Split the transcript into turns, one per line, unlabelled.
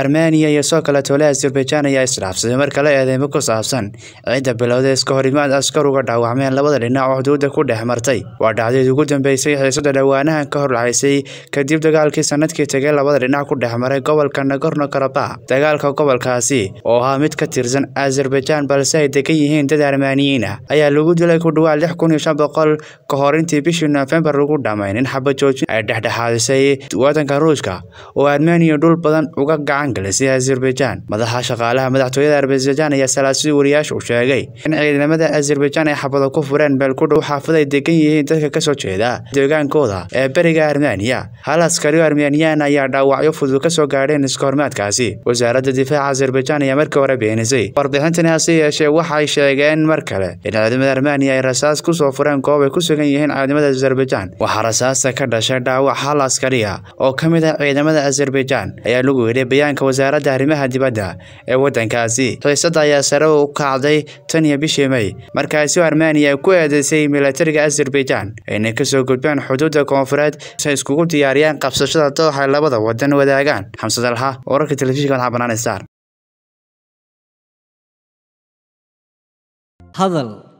armeniya iyo soo kale toole azerbaijan ayaa isdhaafsaday marka la eedeymo ku saabsan cidda bilowdees iska hor imaad askar uga dhaawacmeen labada dhinac oo xuduudda ku dhex martay waa dhacdeed ugu dambeysay xiisada dhowaanahan ka horlacaysay kadib dagaalkii sannadkii tegay labada dhinac ku dhex maray gobolka nagorno karaba dagaalka gobolkaasi oo ahaa mid ka tirsan azerbaijan balse ay degan yihiin dad armaniyiin ah ayaa lagu dilay ku dhawaad lix kun iyo shan boqol ka hor intii bishii nofembar lagu dhammayn in xabajoojin ay dhexdhexaadisay wadanka ruushka oo armeniya dhul badan uga gacan gaargacangalay sida azerbaijaan madaxa shaqaalaha madaxtooyada azerbaijan ayaa salaasii wariyaasha u sheegay in ciidamada azerbaijan ay xabado ku fureen meel ku dhow xaafada ay degan yihiin dadka kasoo jeeda deegaankooda ee beriga armeniya hal askari armeniyan ayaa dhaawacyo fudud kasoo gaadheen iskahormaadkaasi wasaaradda difaaca azerbaijaan ayaa markii hore beenisay warbixintan hase yeeshee waxay sheegeen mar kale in ciidamada armeniya ay rasaas kusoo fureen goob ay ku sugan yihiin ciidamada azerbaijan waxaa rasaasta ka dhashay dhaawac hal askari ah oo ka mid ah ciidamada azerbaijan ayaa lagu yidhay bayaan hogaanka wasaaradda arrimaha dibadda ee waddankaasi xiisada ayaa sare u kacday tan iyo bishii may markaasi armeniya ku eedeysay milatariga azerbaijan ayna ka soo gudbeen xuduudda koonfureed say iskugu diyaariyaan qabsashada dooxa labada waddan wadaagaan xamsad alxa wararka telefishinka wadaxa banaan star